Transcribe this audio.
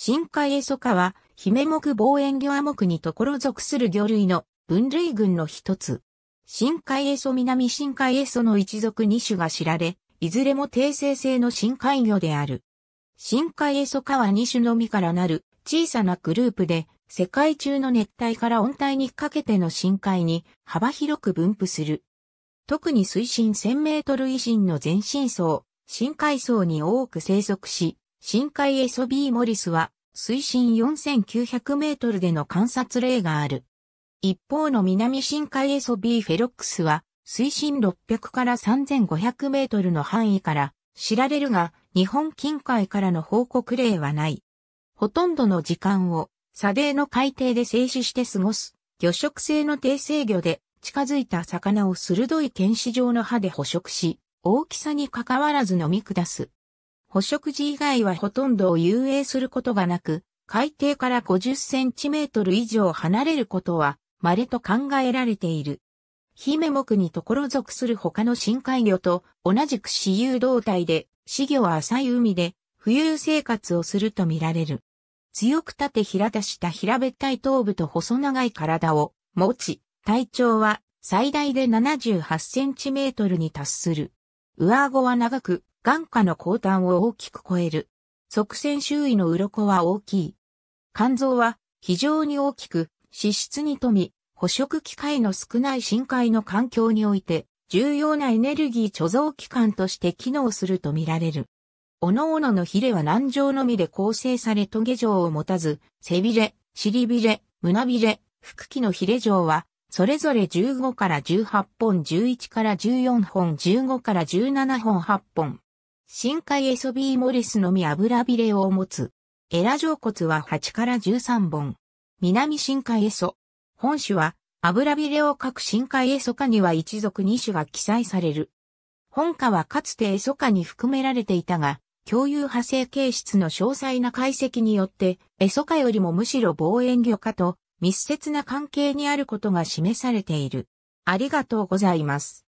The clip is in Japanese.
深海エソ科は、ヒメ目望遠魚亜目にところ属する魚類の分類群の一つ。深海エソ南深海エソの一族二種が知られ、いずれも低生性の深海魚である。深海エソ科は二種のみからなる小さなグループで、世界中の熱帯から温帯にかけての深海に幅広く分布する。特に水深1000メートル以上の全深層、深海層に多く生息し、深海エソビーモリスは水深4900メートルでの観察例がある。一方の南深海エソビーフェロックスは水深600から3500メートルの範囲から知られるが日本近海からの報告例はない。ほとんどの時間を砂泥の海底で静止して過ごす魚食性の低制魚で近づいた魚を鋭い剣士状の歯で捕食し、大きさに関わらず飲み下す。捕食時以外はほとんどを遊泳することがなく、海底から50センチメートル以上離れることは稀と考えられている。ヒメ目にところ属する他の深海魚と同じく私有動態で、死魚は浅い海で浮遊生活をするとみられる。強く立て平たした平べったい頭部と細長い体を持ち、体長は最大で78センチメートルに達する。上顎は長く、眼下の後端を大きく超える。側線周囲の鱗は大きい。肝臓は非常に大きく、脂質に富み、捕食機会の少ない深海の環境において、重要なエネルギー貯蔵機関として機能すると見られる。おのおののヒレは軟状のみで構成されトゲ状を持たず、背びれ、尻びれ、胸びれ、腹器のヒレ状は、それぞれ15から18本、11から14本、15から17本、8本。深海エソビーモリスのみ油びれを持つ。エラ上骨は8から13本。南深海エソ。本種は油びれを書く深海エソ科には一族2種が記載される。本科はかつてエソ科に含められていたが、共有派生形質の詳細な解析によって、エソ科よりもむしろ望遠魚科と密接な関係にあることが示されている。ありがとうございます。